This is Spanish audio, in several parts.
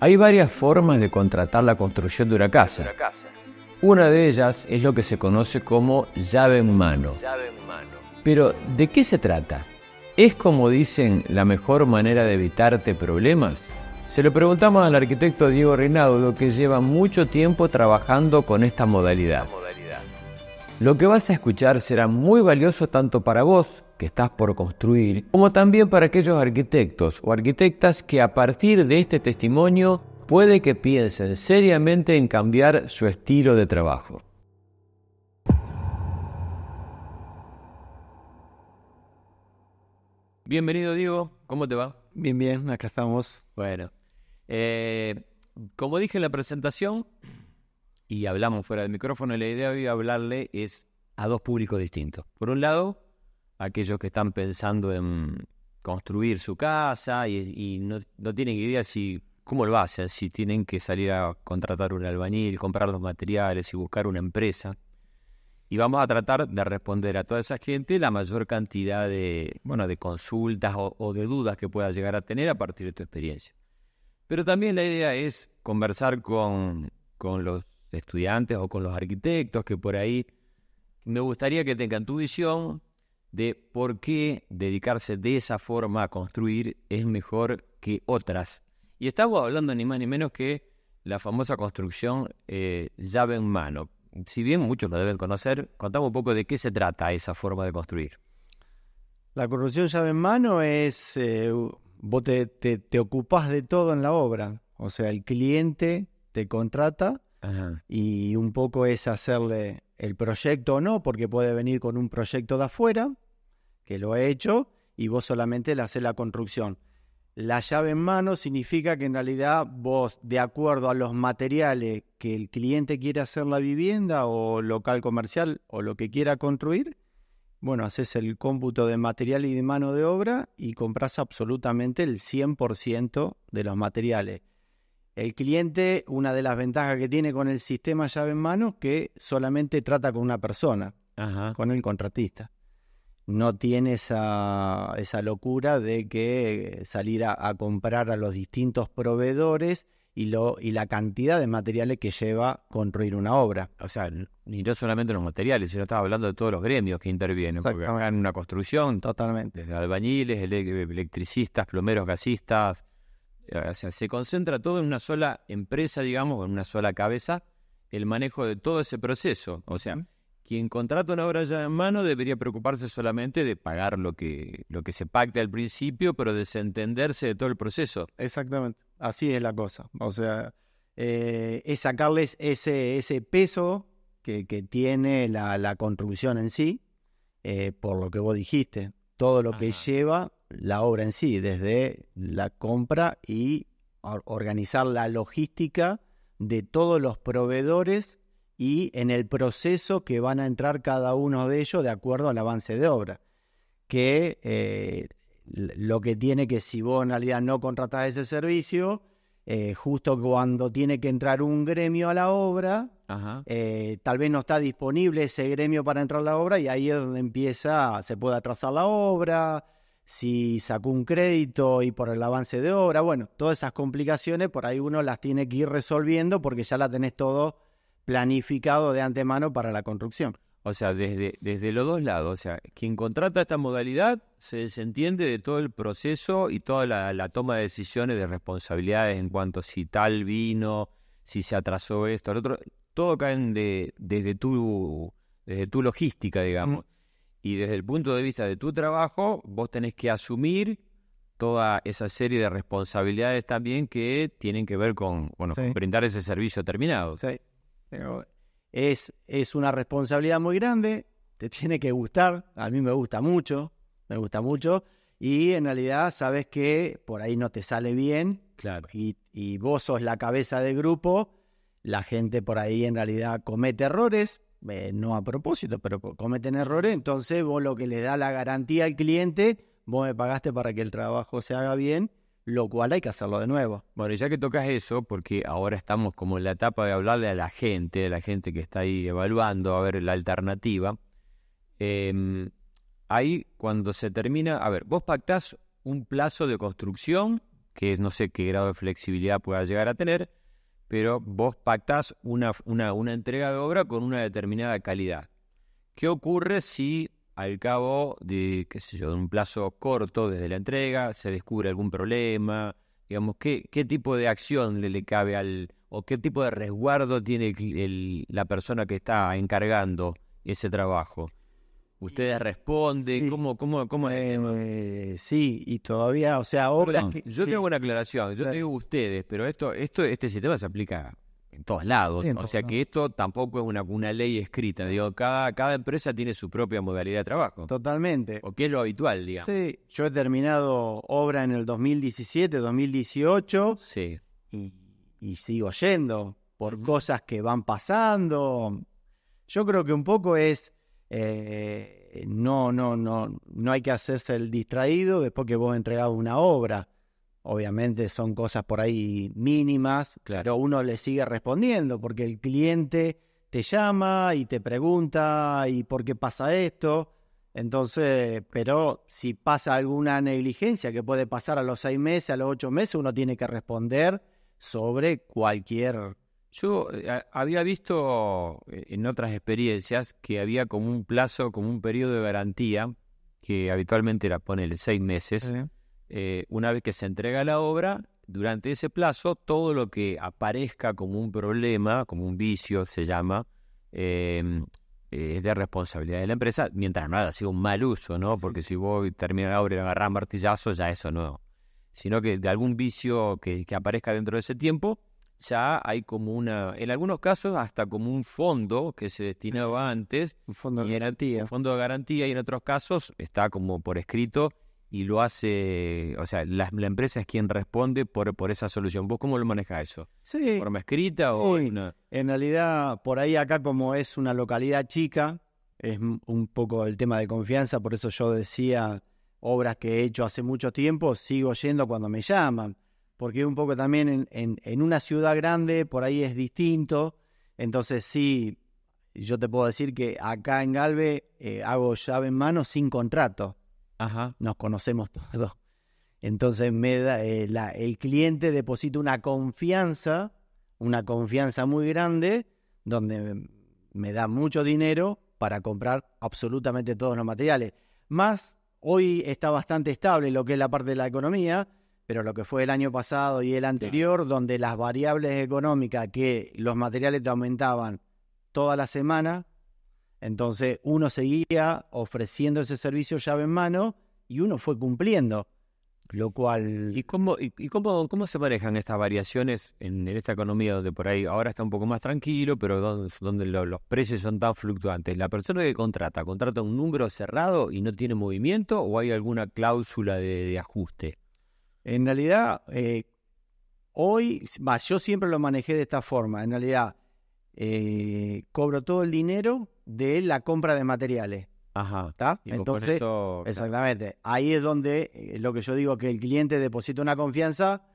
Hay varias formas de contratar la construcción de una casa. Una de ellas es lo que se conoce como llave en mano. Pero, ¿de qué se trata? ¿Es como dicen la mejor manera de evitarte problemas? Se lo preguntamos al arquitecto Diego Reinaudo que lleva mucho tiempo trabajando con esta modalidad. Lo que vas a escuchar será muy valioso tanto para vos que estás por construir, como también para aquellos arquitectos o arquitectas que a partir de este testimonio puede que piensen seriamente en cambiar su estilo de trabajo. Bienvenido Diego, ¿cómo te va? Bien, bien, acá estamos. Bueno, eh, como dije en la presentación, y hablamos fuera del micrófono, la idea de hablarle es a dos públicos distintos. Por un lado, aquellos que están pensando en construir su casa y, no, tienen idea si cómo lo hacen, si tienen que salir a contratar un albañil, comprar los materiales y buscar una empresa. Y vamos a tratar de responder a toda esa gente la mayor cantidad de, bueno, de consultas o, de dudas que pueda llegar a tener a partir de tu experiencia. Pero también la idea es conversar con, con los estudiantes o con los arquitectos que por ahí me gustaría que tengan tu visión, de por qué dedicarse de esa forma a construir es mejor que otras. Y estamos hablando ni más ni menos que la famosa construcción eh, llave en mano. Si bien muchos la deben conocer, contamos un poco de qué se trata esa forma de construir. La construcción llave en mano es, eh, vos te, te ocupás de todo en la obra, o sea, el cliente te contrata y un poco es hacerle el proyecto o no, porque puede venir con un proyecto de afuera, que lo ha hecho, y vos solamente le haces la construcción. La llave en mano significa que en realidad vos, de acuerdo a los materiales que el cliente quiere hacer la vivienda o local comercial o lo que quiera construir, bueno, haces el cómputo de material y de mano de obra y compras absolutamente el 100% de los materiales. El cliente, una de las ventajas que tiene con el sistema llave en mano, que solamente trata con una persona, con el contratista. No tiene esa, esa locura de que eh, salir a, comprar a los distintos proveedores y, lo, y la cantidad de materiales que lleva construir una obra. O sea, ni no solamente los materiales, sino estaba hablando de todos los gremios que intervienen, porque en una construcción. Totalmente. Desde albañiles, electricistas, plomeros, gasistas, eh, o sea, se concentra todo en una sola empresa, digamos, en una sola cabeza, el manejo de todo ese proceso. O sea, quien contrata una obra ya en mano debería preocuparse solamente de pagar lo que, lo que se pacte al principio, pero desentenderse de todo el proceso. Exactamente, así es la cosa. O sea, eh, es sacarles ese, peso que, tiene la, construcción en sí, eh, por lo que vos dijiste, todo lo que lleva la obra en sí, desde la compra y organizar la logística de todos los proveedores y en el proceso que van a entrar cada uno de ellos de acuerdo al avance de obra. Que eh, lo que tiene que, si vos en realidad no contratás ese servicio, eh, justo cuando tiene que entrar un gremio a la obra, eh, tal vez no está disponible ese gremio para entrar a la obra y ahí es donde empieza, se puede atrasar la obra, si sacó un crédito y por el avance de obra, bueno, todas esas complicaciones por ahí uno las tiene que ir resolviendo porque ya la tenés todo planificado de antemano para la construcción. O sea, desde, desde los dos lados, o sea, quien contrata esta modalidad se desentiende de todo el proceso y toda la, toma de decisiones, de responsabilidades en cuanto si tal vino, si se atrasó esto, el otro, todo cae de, desde tu desde tu logística, digamos. Mm. Y desde el punto de vista de tu trabajo, vos tenés que asumir toda esa serie de responsabilidades también que tienen que ver con, brindar ese servicio terminado. Sí. es, es una responsabilidad muy grande, te tiene que gustar, a mí me gusta mucho, me gusta mucho, y en realidad sabes que por ahí no te sale bien, claro. y, y vos sos la cabeza del grupo, la gente por ahí en realidad comete errores, eh, no a propósito, pero cometen errores, entonces vos lo que le da la garantía al cliente, vos me pagaste para que el trabajo se haga bien, lo cual hay que hacerlo de nuevo. Bueno, ya que tocas eso, porque ahora estamos como en la etapa de hablarle a la gente, a la gente que está ahí evaluando, a ver la alternativa, em, ahí cuando se termina, a ver, vos pactás un plazo de construcción, que es no sé qué grado de flexibilidad pueda llegar a tener, pero vos pactás una, una, entrega de obra con una determinada calidad. ¿Qué ocurre si al cabo de, qué sé yo, de un plazo corto desde la entrega se descubre algún problema? Digamos, ¿qué, qué tipo de acción le, le cabe al, o qué tipo de resguardo tiene la persona que está encargando ese trabajo? Ustedes responden, ¿cómo, cómo, es? Eh, sí, y todavía, o sea, obra... Yo tengo una aclaración, yo digo ustedes, pero esto, esto, este sistema se aplica en todos lados. o sea que esto tampoco es una, una ley escrita. Digo, cada, cada empresa tiene su propia modalidad de trabajo. Totalmente. O qué es lo habitual, digamos. Sí, yo he terminado obra en el 2017, 2018. Sí. Y, sigo yendo por cosas que van pasando. Yo creo que un poco es eh, no, no, no, no hay que hacerse el distraído después que vos entregás una obra. Obviamente son cosas por ahí mínimas, claro, uno le sigue respondiendo porque el cliente te llama y te pregunta y por qué pasa esto. Entonces, pero si pasa alguna negligencia que puede pasar a los seis meses, a los ocho meses, uno tiene que responder sobre cualquier yo eh, había visto eh, en otras experiencias que había como un plazo, como un periodo de garantía, que habitualmente era, ponele, seis meses. Eh, una vez que se entrega la obra, durante ese plazo, todo lo que aparezca como un problema, como un vicio se llama, em, es de responsabilidad de la empresa, mientras no haya sido un mal uso, ¿no? Porque si vos terminas la obra y agarrás martillazos, ya eso no. Sino que de algún vicio que aparezca dentro de ese tiempo, ya hay como una, en algunos casos hasta como un fondo que se destinaba antes. Un fondo de garantía. Un fondo de garantía y en otros casos está como por escrito y lo hace, o sea, la, empresa es quien responde por, esa solución. ¿Vos cómo lo manejás eso? Sí. ¿De forma escrita o...? En realidad, por ahí acá como es una localidad chica, es un poco el tema de confianza, por eso yo decía obras que he hecho hace mucho tiempo, sigo yendo cuando me llaman porque un poco también en, una ciudad grande por ahí es distinto. Entonces sí, yo te puedo decir que acá en Galve eh, hago llave en mano sin contrato. Ajá. Nos conocemos todos. Entonces me da, eh, el cliente deposita una confianza, una confianza muy grande, donde me da mucho dinero para comprar absolutamente todos los materiales. Más hoy está bastante estable lo que es la parte de la economía, pero lo que fue el año pasado y el anterior, donde las variables económicas que los materiales te aumentaban toda la semana, entonces uno seguía ofreciendo ese servicio llave en mano y uno fue cumpliendo, lo cual... ¿Y cómo, y, cómo, cómo se manejan estas variaciones en, esta economía donde por ahí ahora está un poco más tranquilo, pero donde, los precios son tan fluctuantes? ¿La persona que contrata, contrata un número cerrado y no tiene movimiento o hay alguna cláusula de ajuste? En realidad, eh, hoy, yo siempre lo manejé de esta forma. En realidad, eh, cobro todo el dinero de la compra de materiales. Ajá. Entonces, exactamente. Ahí es donde eh, lo que yo digo que el cliente deposita una confianza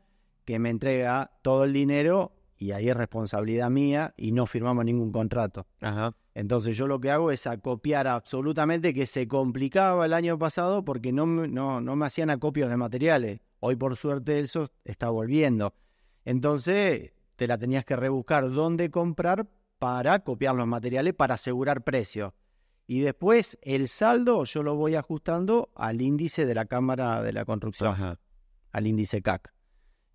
que me entrega todo el dinero y ahí es responsabilidad mía y no firmamos ningún contrato. Ajá. Entonces yo lo que hago es acopiar absolutamente que se complicaba el año pasado porque no, no, no me hacían acopios de materiales. Hoy por suerte eso está volviendo. Entonces te la tenías que rebuscar dónde comprar para copiar los materiales para asegurar precio. Y después el saldo yo lo voy ajustando al índice de la Cámara de la Construcción, al índice CAC,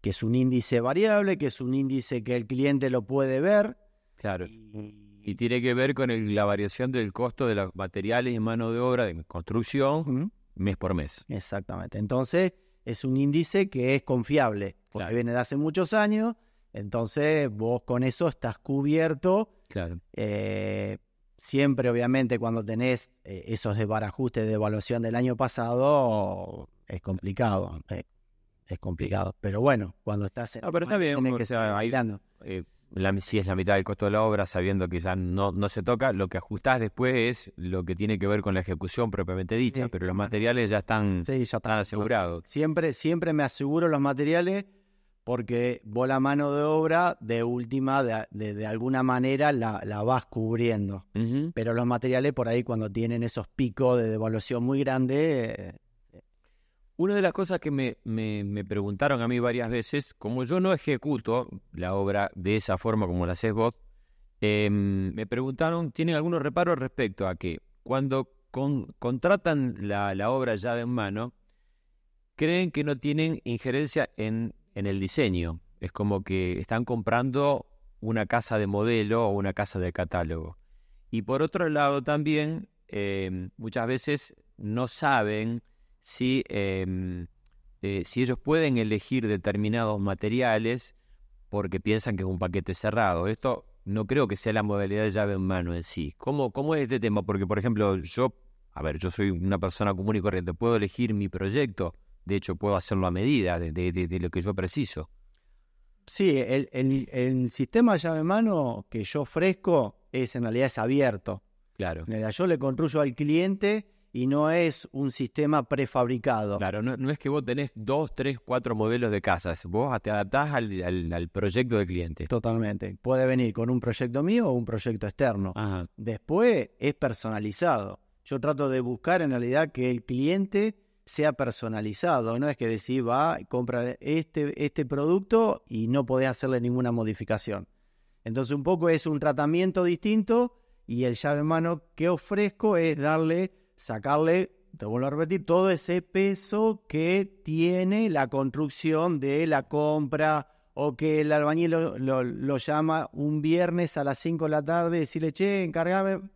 que es un índice variable, que es un índice que el cliente lo puede ver. Claro. Y, tiene que ver con la variación del costo de los materiales y mano de obra de construcción mes por mes. Exactamente. Entonces, es un índice que es confiable, porque viene de hace muchos años, entonces vos con eso estás cubierto. Claro. Eh, siempre, obviamente, cuando tenés eh, esos desbarajustes de evaluación del año pasado, es complicado. Eh, es complicado. Pero bueno, cuando estás. En, no, pero está bien, que o sea, si es la mitad del costo de la obra, sabiendo que ya no, no se toca, lo que ajustás después es lo que tiene que ver con la ejecución propiamente dicha, pero los materiales ya están, sí, ya están, asegurados. Siempre, siempre me aseguro los materiales porque vos la mano de obra de última, de, de, alguna manera la, vas cubriendo. Pero los materiales por ahí cuando tienen esos picos de devaluación muy grandes eh, una de las cosas que me, me, me, preguntaron a mí varias veces, como yo no ejecuto la obra de esa forma como la haces vos, em, me preguntaron, ¿tienen algunos reparos respecto a que cuando contratan la, obra ya de mano, creen que no tienen injerencia en, en el diseño? Es como que están comprando una casa de modelo o una casa de catálogo. Y por otro lado también, em, muchas veces no saben si, em, eh, si ellos pueden elegir determinados materiales porque piensan que es un paquete cerrado. Esto no creo que sea la modalidad de llave en mano en sí. ¿Cómo, es este tema? Porque, por ejemplo, yo, a ver, yo soy una persona común y corriente, puedo elegir mi proyecto, de hecho puedo hacerlo a medida de, lo que yo preciso. Sí, el, el, el sistema llave en mano que yo ofrezco es en realidad es abierto. Claro. Yo le construyo al cliente y no es un sistema prefabricado. Claro, no, es que vos tenés dos, tres, cuatro modelos de casas. Vos te adaptás al, proyecto del cliente. Totalmente. Puede venir con un proyecto mío o un proyecto externo. Después es personalizado. Yo trato de buscar en realidad que el cliente sea personalizado. No es que decís, va, compra este, este producto y no podés hacerle ninguna modificación. Entonces, un poco es un tratamiento distinto y el llave mano que ofrezco es darle sacarle, te vuelvo a repetir, todo ese peso que tiene la construcción de la compra o que el albañil lo, llama un viernes a las 5 de la tarde y decirle, che, encárgame,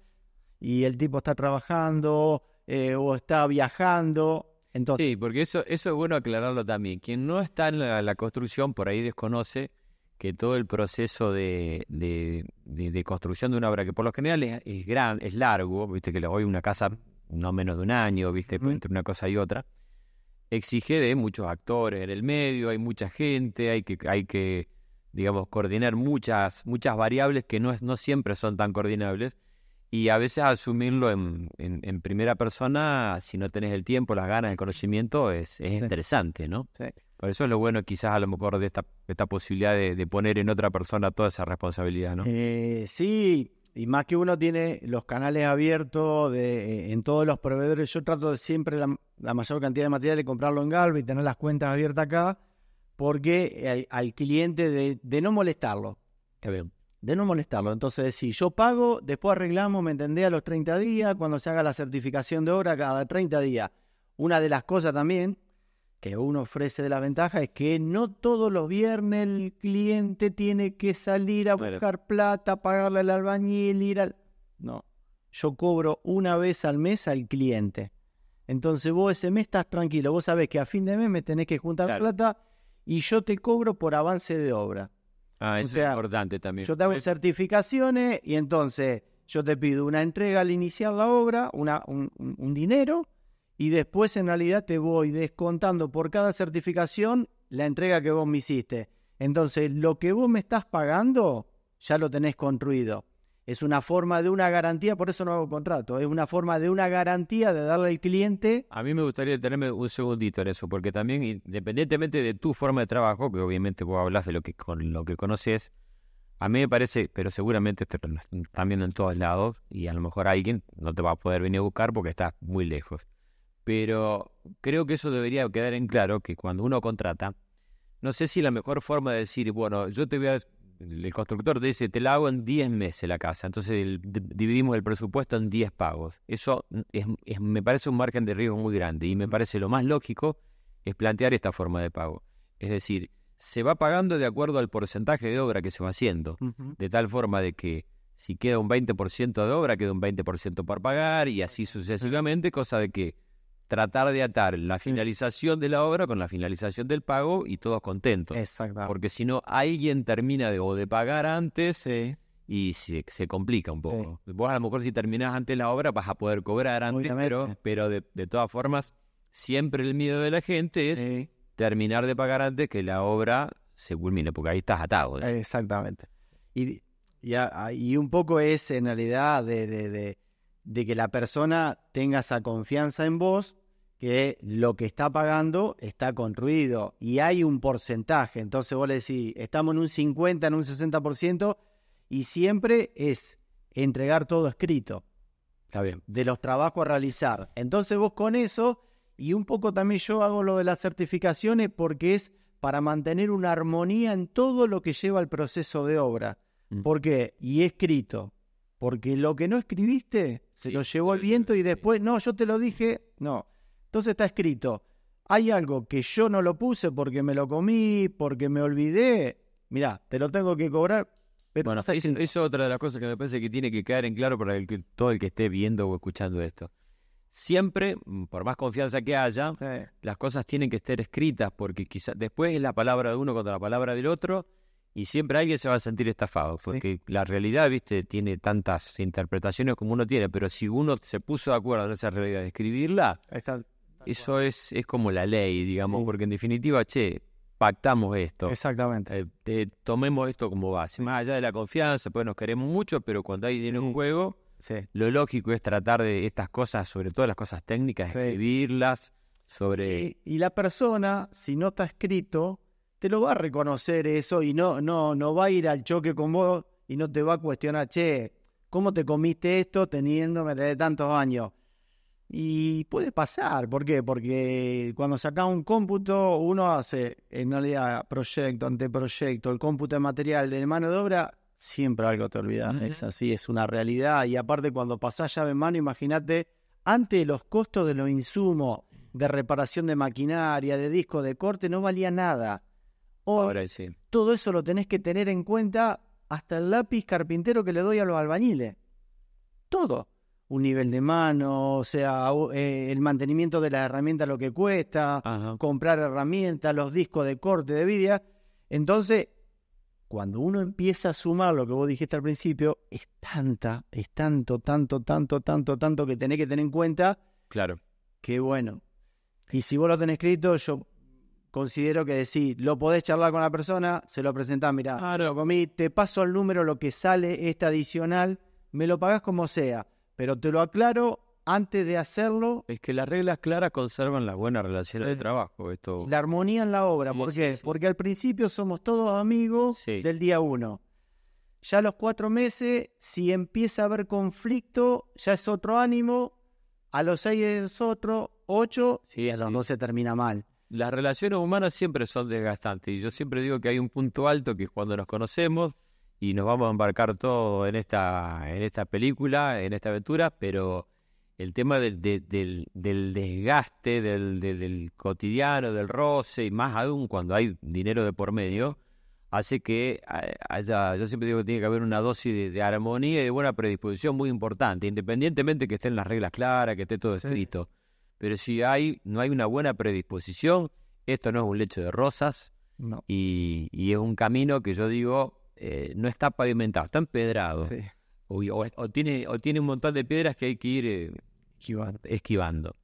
y el tipo está trabajando eh, o está viajando. Entonces... Sí, porque eso, eso es bueno aclararlo también. Quien no está en la, construcción por ahí desconoce que todo el proceso de, construcción de una obra, que por lo general es, es es largo, viste que hoy una casa no menos de un año, ¿viste? Entre una cosa y otra. Exige de muchos actores en el medio, hay mucha gente, hay que, hay que digamos, coordinar muchas, muchas variables que no, es, no siempre son tan coordinables. Y a veces asumirlo en, primera persona, si no tenés el tiempo, las ganas, el conocimiento, es, interesante, ¿no? Por eso es lo bueno quizás a lo mejor de esta, esta posibilidad de, poner en otra persona toda esa responsabilidad, ¿no? Eh, sí, y más que uno tiene los canales abiertos de, eh, en todos los proveedores, yo trato de siempre la, mayor cantidad de material de comprarlo en Galve y tener las cuentas abiertas acá, porque eh, al, cliente de, de, no molestarlo. De no molestarlo. Entonces, si yo pago, después arreglamos, me entendé, a los 30 días, cuando se haga la certificación de obra cada 30 días. Una de las cosas también que uno ofrece de la ventaja es que no todos los viernes el cliente tiene que salir a buscar plata, pagarle al albañil, ir al... No, yo cobro una vez al mes al cliente. Entonces vos ese mes estás tranquilo, vos sabés que a fin de mes me tenés que juntar plata y yo te cobro por avance de obra. Ah, eso es importante también. Yo te hago certificaciones y entonces yo te pido una entrega al iniciar la obra, una, un, un dinero, y después en realidad te voy descontando por cada certificación la entrega que vos me hiciste. Entonces, lo que vos me estás pagando ya lo tenés construido. Es una forma de una garantía, por eso no hago contrato, es una forma de una garantía de darle al cliente. A mí me gustaría tenerme un segundito en eso, porque también, independientemente de tu forma de trabajo, que obviamente vos hablas de lo que, con lo que conoces, a mí me parece, pero seguramente también en todos lados, y a lo mejor alguien no te va a poder venir a buscar porque estás muy lejos. Pero creo que eso debería quedar en claro, que cuando uno contrata, no sé si la mejor forma de decir, bueno, yo te voy a... El constructor te dice, te la hago en 10 meses la casa, entonces dividimos el presupuesto en 10 pagos. Eso es, me parece un margen de riesgo muy grande y me parece lo más lógico es plantear esta forma de pago. Es decir, se va pagando de acuerdo al porcentaje de obra que se va haciendo, de tal forma de que si queda un 20% de obra, queda un 20% por pagar y así sucesivamente, cosa de que tratar de atar la finalización de la obra con la finalización del pago y todos contentos. Exacto. Porque si no, alguien termina de, o de pagar antes y se, complica un poco. Vos a lo mejor si terminás antes la obra vas a poder cobrar antes, pero, pero de, todas formas, siempre el miedo de la gente es terminar de pagar antes que la obra se culmine, porque ahí estás atado. Exactamente. Y, un poco es en realidad de que la persona tenga esa confianza en vos que lo que está pagando está con ruido y hay un porcentaje. Entonces vos le decís, estamos en un 50, en un 60% y siempre es entregar todo escrito. Está bien. De los trabajos a realizar. Entonces vos con eso y un poco también yo hago lo de las certificaciones porque es para mantener una armonía en todo lo que lleva el proceso de obra. Mm. ¿Por qué? Y escrito. Porque lo que no escribiste se lo llevó el viento y después, no, yo te lo dije, no. Entonces está escrito, hay algo que yo no lo puse porque me lo comí, porque me olvidé, mirá, te lo tengo que cobrar. Pero bueno, eso es, otra de las cosas que me parece que tiene que quedar en claro para el que, todo el que esté viendo o escuchando esto. Siempre, mm, por más confianza que haya, las cosas tienen que estar escritas porque quizás después es la palabra de uno contra la palabra del otro y siempre alguien se va a sentir estafado porque la realidad, viste, tiene tantas interpretaciones como uno tiene, pero si uno se puso de acuerdo en esa realidad de escribirla, está eso es, como la ley, digamos, porque en definitiva, che, pactamos esto. Exactamente. Eh, tomemos esto como base. Más allá de la confianza, pues nos queremos mucho, pero cuando hay dinero en juego, lo lógico es tratar de estas cosas, sobre todo las cosas técnicas, escribirlas. Sobre... Y, la persona, si no está escrito, te lo va a reconocer eso y no, no, no va a ir al choque con vos y no te va a cuestionar, che, ¿cómo te comiste esto teniéndome desde tantos años? Y puede pasar, ¿por qué? Porque cuando saca un cómputo, uno hace en realidad proyecto anteproyecto, el cómputo de material de mano de obra, siempre algo te olvida. ¿eh? Es así, es una realidad. Y aparte, cuando pasás llave en mano, imagínate, antes los costos de los insumos, de reparación de maquinaria, de disco de corte, no valía nada. Ahora sí. Todo eso lo tenés que tener en cuenta hasta el lápiz carpintero que le doy a los albañiles. Todo un nivel de mano, o sea, eh, el mantenimiento de la herramienta lo que cuesta, comprar herramientas, los discos de corte de vídeo. Entonces, cuando uno empieza a sumar lo que vos dijiste al principio, es tanta, es tanto, tanto, tanto, tanto, tanto que tenés que tener en cuenta. Claro. Qué bueno. Y si vos lo tenés escrito, yo considero que decís, lo podés charlar con la persona, se lo presentás, mirá, claro. lo comí, te paso el número, lo que sale, esta adicional, me lo pagás como sea pero te lo aclaro antes de hacerlo. Es que las reglas claras conservan las buenas relaciones de trabajo. Esto... La armonía en la obra. ¿Por qué? Porque al principio somos todos amigos del día uno. Ya a los cuatro meses, si empieza a haber conflicto, ya es otro ánimo. A los seis es otro, ocho, y a los se termina mal. Las relaciones humanas siempre son desgastantes. Y yo siempre digo que hay un punto alto que es cuando nos conocemos, y nos vamos a embarcar todo en esta, en esta película, en esta aventura, pero el tema del, del, desgaste, del, cotidiano, del roce, y más aún cuando hay dinero de por medio, hace que haya, yo siempre digo que tiene que haber una dosis de, armonía y de buena predisposición muy importante, independientemente que estén las reglas claras, que esté todo escrito. Pero si hay, no hay una buena predisposición, esto no es un lecho de rosas y es un camino que yo digo eh, no está pavimentado, está empedrado. O, tiene, o tiene un montón de piedras que hay que ir eh, esquivando.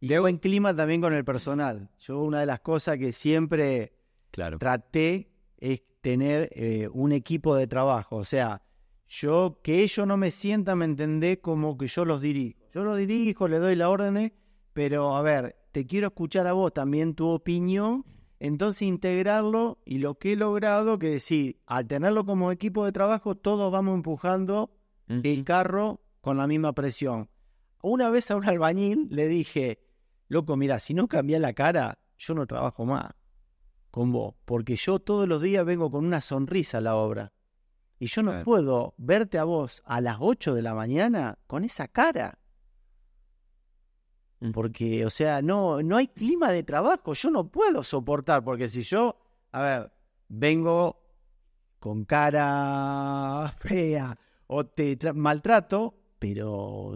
Y luego en clima también con el personal. Yo una de las cosas que siempre traté es tener eh, un equipo de trabajo. O sea, yo que ellos no me sientan, me entendé como que yo los dirijo. Yo los dirijo, le doy la orden, pero a ver, te quiero escuchar a vos también tu opinión entonces integrarlo y lo que he logrado, que decir, al tenerlo como equipo de trabajo, todos vamos empujando el carro con la misma presión. Una vez a un albañil le dije, loco, mira, si no cambias la cara, yo no trabajo más con vos, porque yo todos los días vengo con una sonrisa a la obra. Y yo no puedo verte a vos a las 8 de la mañana con esa cara. Mm. Porque, o sea, no, no hay clima de trabajo. Yo no puedo soportar, porque si yo, a ver, vengo con cara fea o te maltrato, pero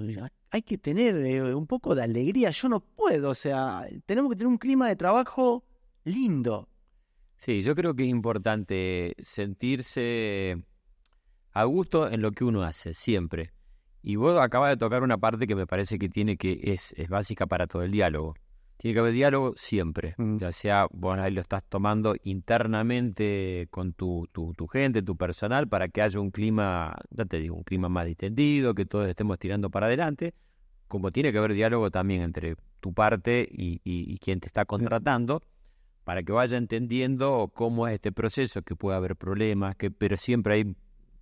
hay que tener eh, un poco de alegría. Yo no puedo, o sea, tenemos que tener un clima de trabajo lindo. Sí, yo creo que es importante sentirse a gusto en lo que uno hace, siempre. Y vos acabas de tocar una parte que me parece que tiene que es, básica para todo el diálogo. Tiene que haber diálogo siempre, mm. ya sea vos ahí lo estás tomando internamente con tu, gente, tu personal, para que haya un clima, ya te digo, un clima más distendido, que todos estemos tirando para adelante, como tiene que haber diálogo también entre tu parte y, y, quien te está contratando, para que vaya entendiendo cómo es este proceso, que puede haber problemas, que, pero siempre hay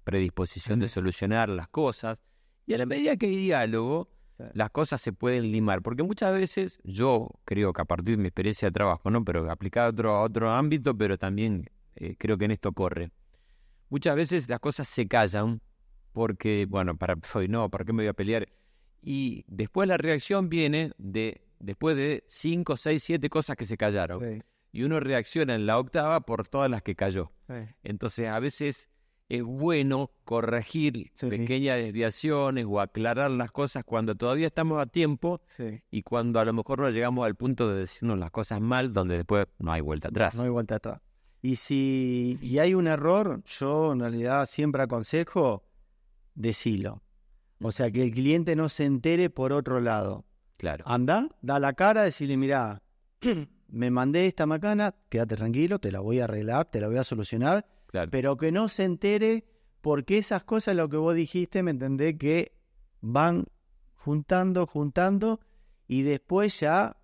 predisposición de solucionar las cosas. Y a la medida que hay diálogo, las cosas se pueden limar. Porque muchas veces yo creo que a partir de mi experiencia de trabajo, ¿no? Pero aplicado a otro, a otro ámbito, pero también eh, creo que en esto corre. Muchas veces las cosas se callan porque, bueno, para no, qué me voy a pelear? Y después la reacción viene de después de cinco, seis, siete cosas que se callaron. Y uno reacciona en la octava por todas las que cayó. Entonces, a veces es bueno corregir pequeñas desviaciones o aclarar las cosas cuando todavía estamos a tiempo y cuando a lo mejor no llegamos al punto de decirnos las cosas mal, donde después no hay vuelta atrás. No hay vuelta atrás. Y si hay un error, yo en realidad siempre aconsejo decirlo. O sea, que el cliente no se entere por otro lado. Claro. Anda, da la cara, decirle, mira, me mandé esta macana, quédate tranquilo, te la voy a arreglar, te la voy a solucionar pero que no se entere porque esas cosas, lo que vos dijiste, me entendé que van juntando, juntando y después ya,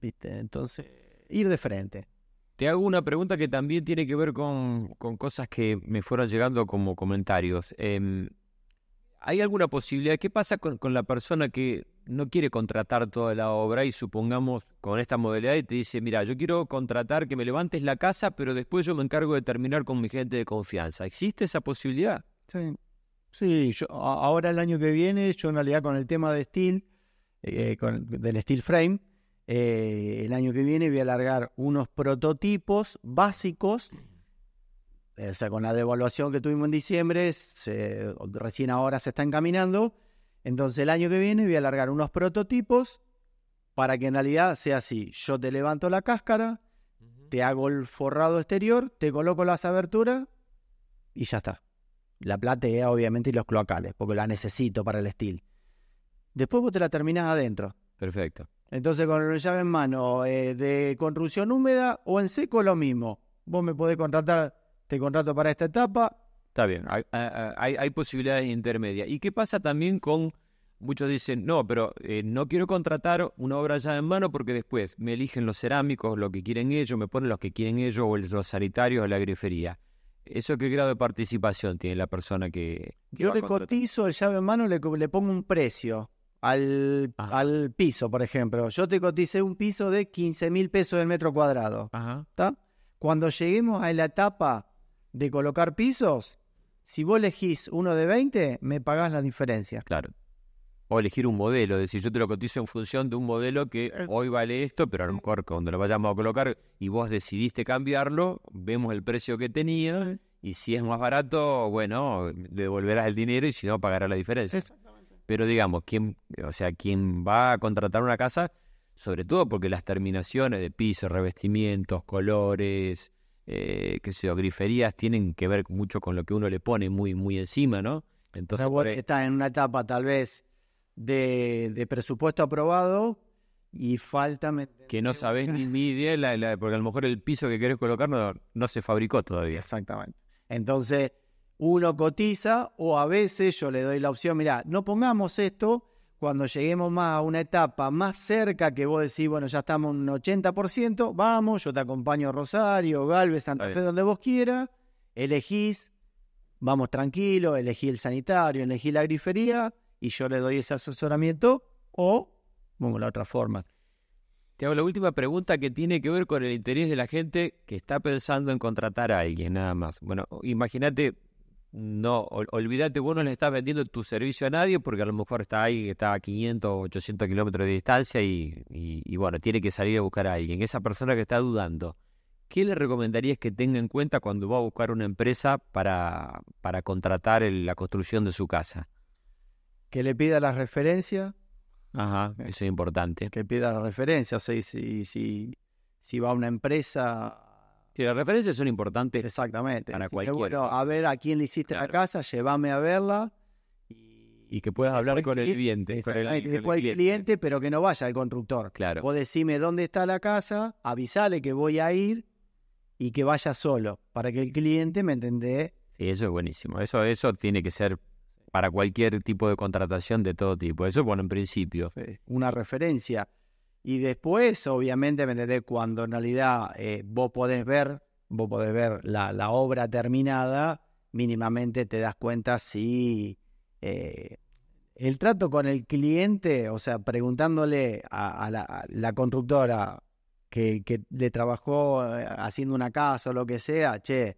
viste, entonces ir de frente. Te hago una pregunta que también tiene que ver con, con cosas que me fueron llegando como comentarios. Eh, ¿Hay alguna posibilidad? ¿Qué pasa con, la persona que no quiere contratar toda la obra y supongamos con esta modalidad y te dice, mira, yo quiero contratar que me levantes la casa, pero después yo me encargo de terminar con mi gente de confianza? ¿Existe esa posibilidad? Sí, sí yo, ahora el año que viene, yo en realidad con el tema de steel, eh, eh, del steel frame, eh, el año que viene voy a alargar unos prototipos básicos o sea, con la devaluación que tuvimos en diciembre, recién ahora se está encaminando. Entonces el año que viene voy a alargar unos prototipos para que en realidad sea así. Yo te levanto la cáscara, te hago el forrado exterior, te coloco las aberturas y ya está. La platea, obviamente, y los cloacales, porque la necesito para el estilo. Después vos te la terminás adentro. Perfecto. Entonces, con la llave en mano, eh, de construcción húmeda o en seco, lo mismo. Vos me podés contratar te contrato para esta etapa. Está bien, eh, eh, hay, posibilidades intermedias. ¿Y qué pasa también con... Muchos dicen, no, pero eh, no quiero contratar una obra llave en mano porque después me eligen los cerámicos, lo que quieren ellos, me ponen los que quieren ellos, o los sanitarios, o la grifería. ¿Eso qué grado de participación tiene la persona que... Yo le cotizo el llave en mano, le, le pongo un precio al, piso, por ejemplo. Yo te coticé un piso de 15 mil pesos el metro cuadrado. Cuando lleguemos a la etapa de colocar pisos, si vos elegís uno de 20, me pagás la diferencia. Claro. O elegir un modelo, es decir, yo te lo cotizo en función de un modelo que hoy vale esto, pero a lo mejor cuando lo vayamos a colocar y vos decidiste cambiarlo, vemos el precio que tenía y si es más barato, bueno, devolverás el dinero y si no, pagarás la diferencia. Exactamente. Pero digamos, ¿quién o sea, quién va a contratar una casa, sobre todo porque las terminaciones de pisos, revestimientos, colores, que eh, qué sé griferías tienen que ver mucho con lo que uno le pone muy, muy encima, ¿no? Entonces, e estás en una etapa tal vez de, presupuesto aprobado y falta... Que no sabes ni, mi idea, porque a lo mejor el piso que querés colocar no, no se fabricó todavía. Exactamente. Entonces, uno cotiza o a veces yo le doy la opción, mira, no pongamos esto cuando lleguemos más a una etapa más cerca que vos decís, bueno, ya estamos en un 80%, vamos, yo te acompaño a Rosario, Galvez, Santa Fe, donde vos quieras, elegís, vamos tranquilo, elegí el sanitario, elegí la grifería y yo le doy ese asesoramiento o bueno, la otra forma. Te hago la última pregunta que tiene que ver con el interés de la gente que está pensando en contratar a alguien, nada más. Bueno, imagínate, no, olvídate, vos no le estás vendiendo tu servicio a nadie porque a lo mejor está ahí, está a 500 o 800 kilómetros de distancia y, bueno, tiene que salir a buscar a alguien. Esa persona que está dudando, ¿qué le recomendarías que tenga en cuenta cuando va a buscar una empresa para, para contratar la construcción de su casa? Que le pida la referencia. Ajá, eso es importante. Que pida la referencia, o sea, si va a una empresa Sí, las referencias son importantes. Exactamente. Para cualquier. Bueno, a ver a quién le hiciste la casa, llévame a verla. Y, que puedas hablar con el cliente. Exactamente, De cliente. pero que no vaya el constructor. Claro. Vos decime dónde está la casa, avisale que voy a ir y que vaya solo, para que el cliente me entendé. Sí, eso es buenísimo. Eso, eso tiene que ser para cualquier tipo de contratación de todo tipo. Eso, bueno, en principio. una referencia. Y después, obviamente, ¿me Cuando en realidad eh, vos podés ver, vos podés ver la, obra terminada, mínimamente te das cuenta si eh, el trato con el cliente, o sea, preguntándole a, la, constructora que, le trabajó eh, haciendo una casa o lo que sea, che,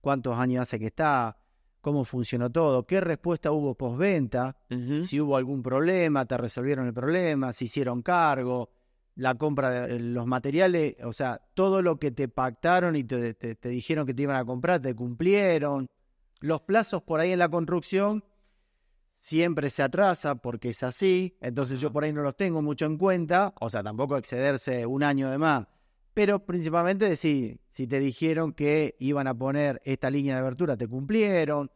¿cuántos años hace que está? ¿Cómo funcionó todo? ¿Qué respuesta hubo postventa? Si hubo algún problema, te resolvieron el problema, se hicieron cargo, la compra de eh, los materiales, o sea, todo lo que te pactaron y te, dijeron que te iban a comprar, te cumplieron. Los plazos por ahí en la construcción siempre se atrasa porque es así, entonces yo por ahí no los tengo mucho en cuenta, o sea, tampoco excederse un año de más, pero principalmente si te dijeron que iban a poner esta línea de abertura, te cumplieron,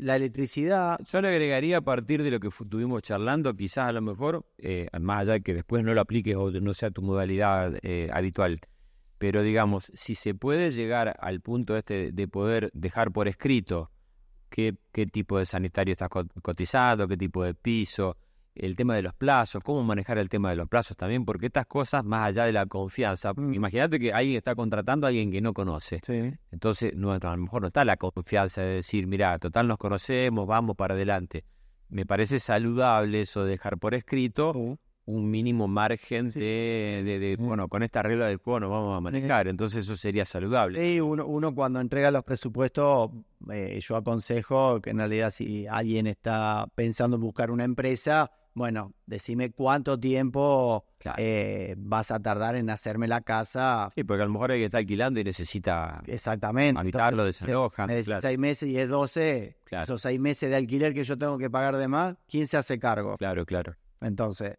la electricidad. Yo le agregaría a partir de lo que estuvimos charlando, quizás a lo mejor, eh, más allá de que después no lo apliques o no sea tu modalidad eh, habitual, pero digamos, si se puede llegar al punto este de poder dejar por escrito qué, qué tipo de sanitario estás cotizado, qué tipo de piso, el tema de los plazos, cómo manejar el tema de los plazos también, porque estas cosas, más allá de la confianza, mm. imagínate que alguien está contratando a alguien que no conoce. Entonces, no, a lo mejor no está la confianza de decir, mira, total nos conocemos, vamos para adelante. Me parece saludable eso de dejar por escrito un mínimo margen de, mm. bueno, con esta regla de juego vamos a manejar. Entonces, eso sería saludable. Sí, uno, uno cuando entrega los presupuestos, eh, yo aconsejo que en realidad si alguien está pensando en buscar una empresa, bueno, decime cuánto tiempo eh, vas a tardar en hacerme la casa. Sí, porque a lo mejor que está alquilando y necesita Exactamente. habitarlo, desalojan. Me seis meses y es 12, claro. esos seis meses de alquiler que yo tengo que pagar de más, ¿quién se hace cargo? Claro, claro. Entonces,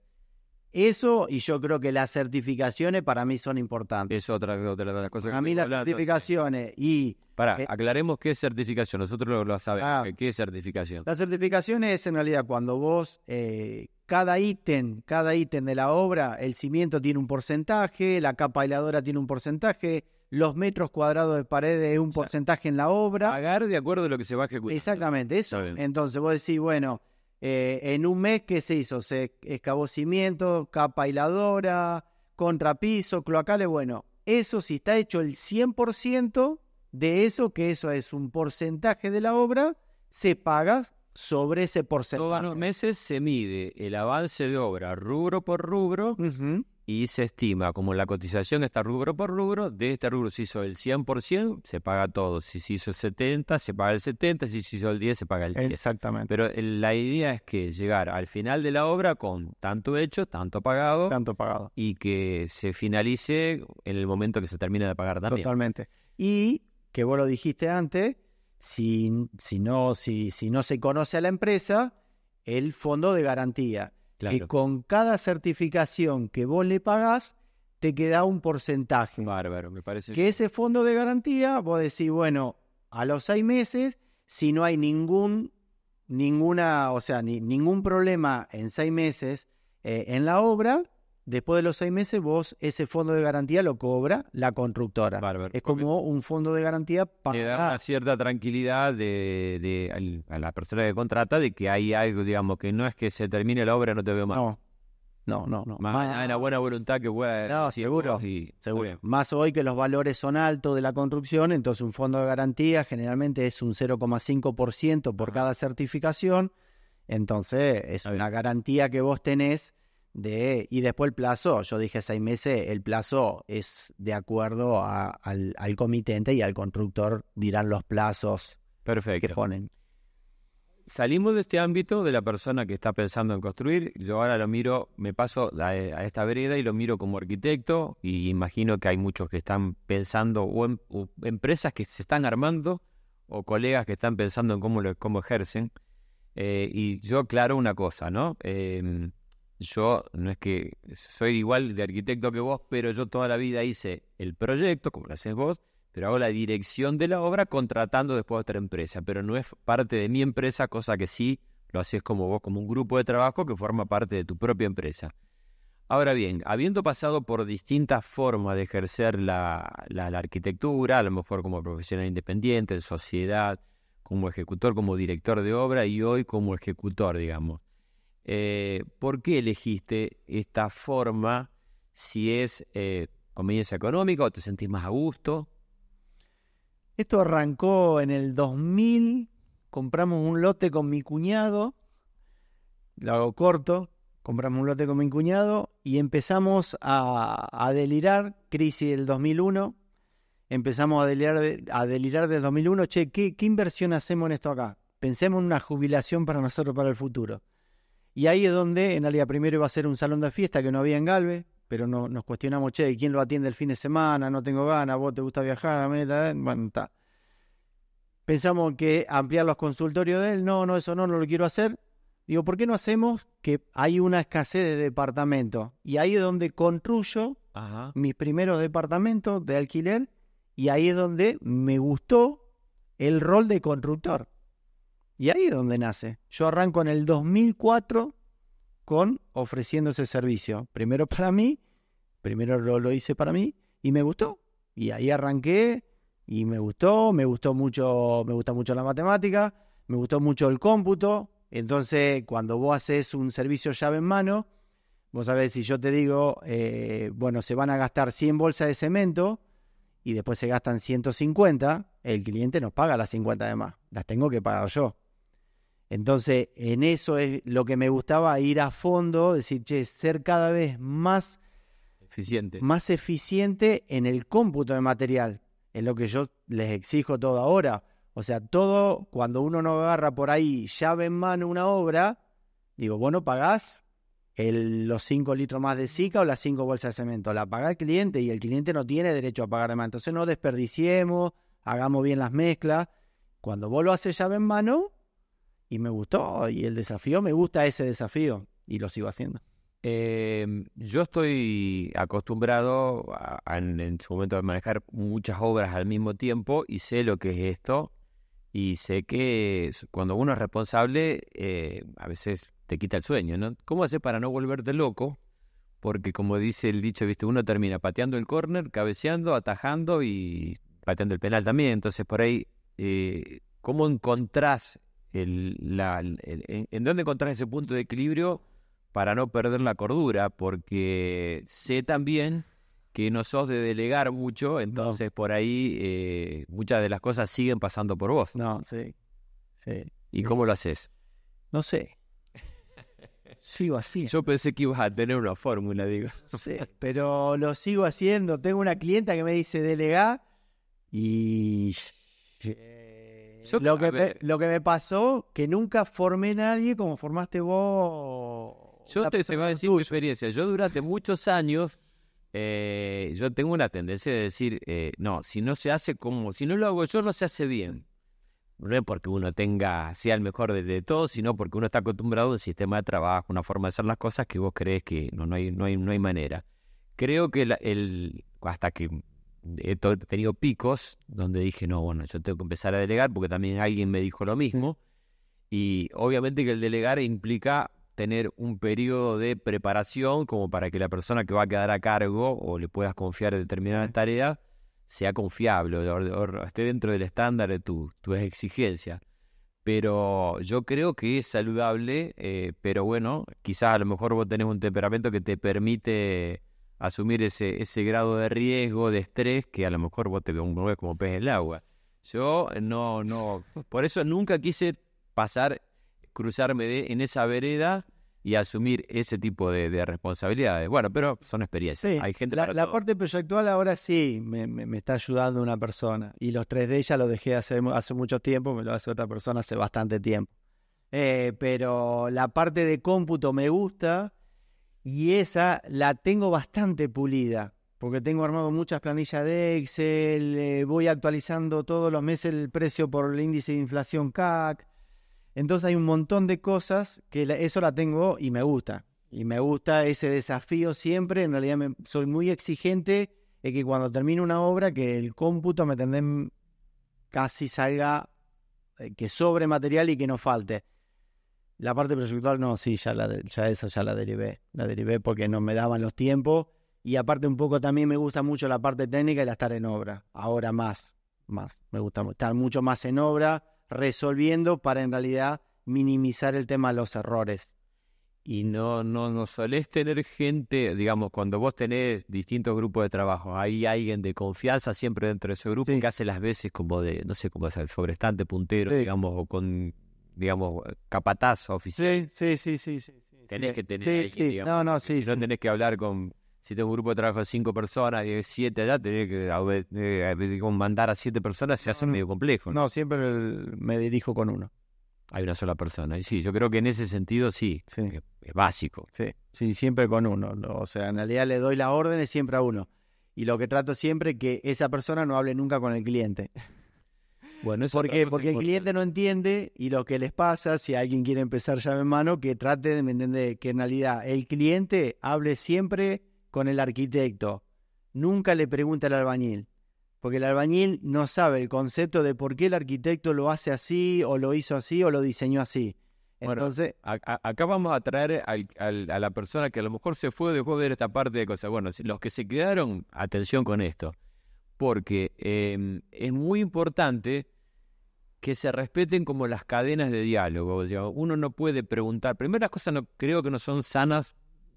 eso y yo creo que las certificaciones para mí son importantes. Es otra, de las cosas. Para mí las certificaciones y... Para, eh, aclaremos qué es certificación, nosotros lo, sabemos. Ah. ¿Qué es certificación? La certificación es en realidad cuando vos, eh, cada ítem, cada ítem de la obra, el cimiento tiene un porcentaje, la capa aisladora tiene un porcentaje, los metros cuadrados de paredes es un porcentaje en la obra. Pagar de acuerdo a lo que se va a ejecutar. Exactamente, eso. Entonces vos decís, bueno eh, en un mes, ¿qué se hizo? Se excavó capa hiladora, contrapiso, cloacales. Bueno, eso si está hecho el 100% de eso, que eso es un porcentaje de la obra, se paga sobre ese porcentaje. Todos los meses se mide el avance de obra rubro por rubro y se estima como la cotización está rubro por rubro, de este rubro se hizo el 100%, se paga todo, si se hizo el 70, se paga el 70, si se hizo el 10, se paga el 10. Exactamente. Pero eh, la idea es que llegar al final de la obra con tanto hecho, tanto pagado, tanto pagado y que se finalice en el momento que se termine de pagar también. Totalmente. Y que vos lo dijiste antes, si, si no, si, si no se conoce a la empresa, el fondo de garantía que con cada certificación que vos le pagás, te queda un porcentaje. Bárbaro, me parece. Que ese fondo de garantía, vos decís, bueno, a los seis meses, si no hay ningún, ninguna, o sea, ningún problema en seis meses eh, en la obra, Después de los seis meses, vos ese fondo de garantía lo cobra la constructora. es como un fondo de garantía para. Te da cierta tranquilidad de, a la persona que contrata de que hay algo, digamos, que no es que se termine la obra y no te veo más. No. No, no, no. Más, la buena voluntad que pueda. seguro. Y, seguro. Más hoy que los valores son altos de la construcción, entonces un fondo de garantía generalmente es un 0,5% por cada certificación. Entonces, es una garantía que vos tenés y después el plazo, yo dije seis meses, el plazo es de acuerdo al, comitente y al constructor dirán los plazos Perfecto. que ponen. Salimos de este ámbito de la persona que está pensando en construir. Yo ahora lo miro, me paso a, esta vereda y lo miro como arquitecto y imagino que hay muchos que están pensando o, em, empresas que se están armando o colegas que están pensando en cómo, lo, cómo ejercen. Eh, y yo aclaro una cosa, ¿no? Em, yo no es que soy igual de arquitecto que vos, pero yo toda la vida hice el proyecto, como lo haces vos, pero hago la dirección de la obra contratando después otra empresa, pero no es parte de mi empresa, cosa que sí lo haces como vos, como un grupo de trabajo que forma parte de tu propia empresa. Ahora bien, habiendo pasado por distintas formas de ejercer la, la, la arquitectura, a lo mejor como profesional independiente, en sociedad, como ejecutor, como director de obra y hoy como ejecutor, digamos eh, ¿Por qué elegiste esta forma? Si es eh, conveniencia económica o te sentís más a gusto. Esto arrancó en el 2000. Compramos un lote con mi cuñado. Lo hago corto. Compramos un lote con mi cuñado y empezamos a, delirar. Crisis del 2001. Empezamos a delirar, a delirar del 2001. Che, ¿qué, ¿qué inversión hacemos en esto acá? Pensemos en una jubilación para nosotros para el futuro. Y ahí es donde, en realidad, primero iba a ser un salón de fiesta que no había en Galve, pero no, nos cuestionamos, che, quién lo atiende el fin de semana? No tengo ganas, vos te gusta viajar, meta, eh, bueno, está. Pensamos que ampliar los consultorios de él, no, no, eso no, no lo quiero hacer. Digo, ¿por qué no hacemos que hay una escasez de departamentos? Y ahí es donde construyo mis primeros departamentos de alquiler y ahí es donde me gustó el rol de constructor. Y ahí es donde nace. Yo arranco en el 2004 con ofreciendo ese servicio. Primero para mí, primero lo, hice para mí y me gustó. Y ahí arranqué y me gustó, me gustó mucho, me gusta mucho la matemática, me gustó mucho el cómputo. Entonces, cuando vos haces un servicio llave en mano, vos sabés, si yo te digo, eh, bueno, se van a gastar 100 bolsas de cemento y después se gastan 150, el cliente nos paga las 50 de más. Las tengo que pagar yo. Entonces, en eso es lo que me gustaba, ir a fondo, decir, che, ser cada vez más eficiente, más eficiente en el cómputo de material. Es lo que yo les exijo todo ahora. O sea, todo, cuando uno no agarra por ahí llave en mano una obra, digo, bueno, pagás los 5 litros más de Zika o las 5 bolsas de cemento. La paga el cliente y el cliente no tiene derecho a pagar de más. Entonces no desperdiciemos, hagamos bien las mezclas. Cuando vos lo haces llave en mano, y me gustó y el desafío, me gusta ese desafío y lo sigo haciendo. Em, yo estoy acostumbrado en su momento a manejar muchas obras al mismo tiempo y sé lo que es esto y sé que cuando uno es responsable eh, a veces te quita el sueño, ¿no? ¿Cómo haces para no volverte loco? Porque como dice el dicho, viste, uno termina pateando el córner, cabeceando, atajando y pateando el penal también. Entonces por ahí, eh, ¿cómo encontrás en, dónde encontrar ese punto de equilibrio para no perder la cordura, porque sé también que no sos de delegar mucho, entonces por ahí eh, muchas de las cosas siguen pasando por vos. No, sí. ¿Y cómo lo haces? No sé. Sigo así. Yo pensé que ibas a tener una fórmula, digo. No pero lo sigo haciendo. Tengo una clienta que me dice delega y... Eh, lo, que me, lo que me pasó, que nunca formé nadie como formaste vos. Yo te voy a decir experiencia. Yo durante muchos años, eh, yo tengo una tendencia de decir, eh, no, si no se hace como, si no lo hago yo, no se hace bien. No es porque uno tenga, sea el mejor de, todos, sino porque uno está acostumbrado a un sistema de trabajo, una forma de hacer las cosas que vos crees que no, no, hay, no, hay, no hay manera. Creo que el, hasta que he tenido picos donde dije, no, bueno, yo tengo que empezar a delegar porque también alguien me dijo lo mismo. Y obviamente que el delegar implica tener un periodo de preparación como para que la persona que va a quedar a cargo o le puedas confiar determinadas tarea tareas sea confiable esté dentro del estándar de tu, tus exigencias. Pero yo creo que es saludable, eh, pero bueno, quizás a lo mejor vos tenés un temperamento que te permite asumir ese, ese grado de riesgo, de estrés, que a lo mejor vos te mueves como pez en el agua. Yo no, no, por eso nunca quise pasar, cruzarme en esa vereda y asumir ese tipo de, responsabilidades. Bueno, pero son experiencias. Hay gente la, la parte proyectual ahora sí me, está ayudando una persona. Y los tres de ella los dejé hace, hace mucho tiempo, me lo hace otra persona hace bastante tiempo. Eh, pero la parte de cómputo me gusta y esa la tengo bastante pulida, porque tengo armado muchas planillas de Excel, eh, voy actualizando todos los meses el precio por el índice de inflación CAC. Entonces hay un montón de cosas que eso la tengo y me gusta. Y me gusta ese desafío siempre. En realidad soy muy exigente es que cuando termino una obra, que el cómputo me tendré casi salga, eh, que sobre material y que no falte. La parte proyectual, no, sí, ya, la, ya esa ya la derivé. La derivé porque no me daban los tiempos. Y aparte un poco también me gusta mucho la parte técnica y la estar en obra. Ahora más, más. Me gusta estar mucho más en obra, resolviendo para en realidad minimizar el tema de los errores. Y no, no, no solés tener gente, digamos, cuando vos tenés distintos grupos de trabajo, hay alguien de confianza siempre dentro de ese grupo que hace las veces como de, no sé, cómo es el sobrestante puntero, digamos, o con digamos, capataz oficial. Sí, sí, sí, sí. tenés que tener sí, No, no, sí. tenés que hablar con... Si tengo un grupo de trabajo de cinco personas y siete allá, tenés que eh, mandar a siete personas, se hace medio complejo. ¿no? siempre me dirijo con uno. Hay una sola persona. Y sí, yo creo que en ese sentido sí, es, básico. Sí, sí, siempre con uno. O sea, en realidad le doy las órdenes siempre a uno. Y lo que trato siempre es que esa persona no hable nunca con el cliente. Bueno, porque, porque el cliente no entiende y lo que les pasa, si alguien quiere empezar llave en mano, que trate de entender que en realidad el cliente hable siempre con el arquitecto, nunca le pregunta al albañil, porque el albañil no sabe el concepto de por qué el arquitecto lo hace así o lo hizo así o lo diseñó así. Entonces, acá vamos a traer a la persona que a lo mejor se fue dejó de ver esta parte de cosas. Bueno, los que se quedaron, atención con esto, porque em, es muy importante que se respeten como las cadenas de diálogo. uno no puede preguntar. Primero, las cosas no, creo que no son sanas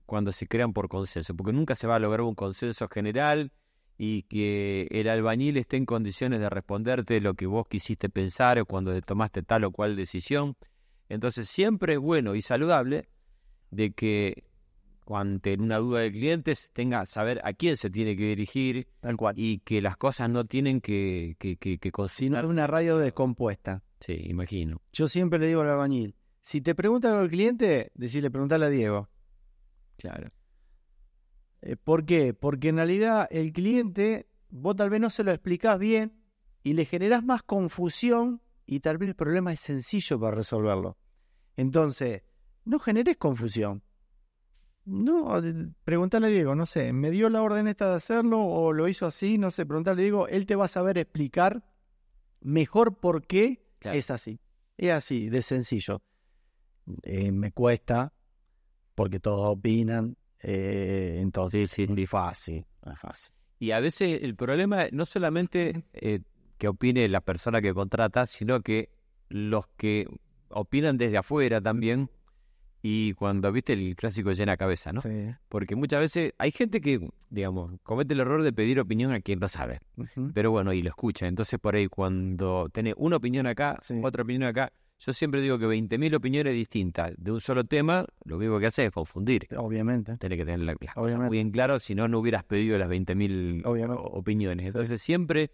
cuando se crean por consenso, porque nunca se va a lograr un consenso general y que el albañil esté en condiciones de responderte lo que vos quisiste pensar o cuando tomaste tal o cual decisión. Entonces siempre es bueno y saludable de que cuando en una duda de clientes tenga saber a quién se tiene que dirigir y que las cosas no tienen que, que, cocinar. una radio descompuesta. Sí, imagino. Yo siempre le digo al albañil, si te preguntan al cliente, decirle, preguntale a Diego. Claro. Eh, ¿Por qué? Porque en realidad el cliente, vos tal vez no se lo explicás bien y le generás más confusión y tal vez el problema es sencillo para resolverlo. Entonces, no generes confusión. No, pregúntale a Diego, no sé, ¿me dio la orden esta de hacerlo o lo hizo así? No sé, pregúntale a Diego, él te va a saber explicar mejor por qué es así. Es así, de sencillo. Eh, me cuesta, porque todos opinan, eh, entonces es fácil, fácil. Y a veces el problema no solamente eh, que opine la persona que contrata, sino que los que opinan desde afuera también y cuando viste el clásico llena cabeza, ¿no? Sí. Porque muchas veces hay gente que, digamos, comete el error de pedir opinión a quien no sabe. Pero bueno, y lo escucha. Entonces por ahí cuando tenés una opinión acá, otra opinión acá, yo siempre digo que 20.000 opiniones distintas de un solo tema, lo único que hace es confundir. Obviamente. Tienes que tener las muy en claro, si no, no hubieras pedido las 20.000 opiniones. Entonces siempre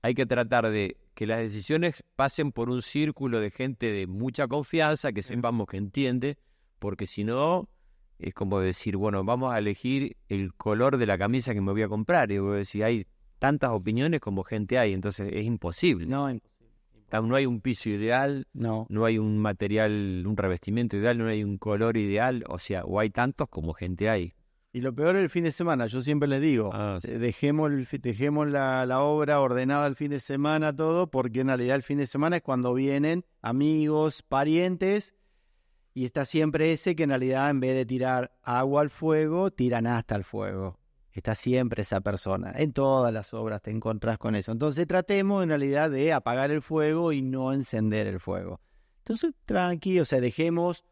hay que tratar de que las decisiones pasen por un círculo de gente de mucha confianza, que sepamos que entiende porque si no, es como decir, bueno, vamos a elegir el color de la camisa que me voy a comprar. Y voy a decir, hay tantas opiniones como gente hay, entonces es imposible. No, No hay un piso ideal, no. no hay un material, un revestimiento ideal, no hay un color ideal, o sea, o hay tantos como gente hay. Y lo peor es el fin de semana, yo siempre les digo, ah, dejemos, dejemos la, la, obra ordenada el fin de semana, todo, porque en realidad el fin de semana es cuando vienen amigos, parientes, y está siempre ese que en realidad en vez de tirar agua al fuego, tiran hasta el fuego. Está siempre esa persona. En todas las obras te encontrás con eso. Entonces tratemos en realidad de apagar el fuego y no encender el fuego. Entonces, tranqui, o sea, dejemos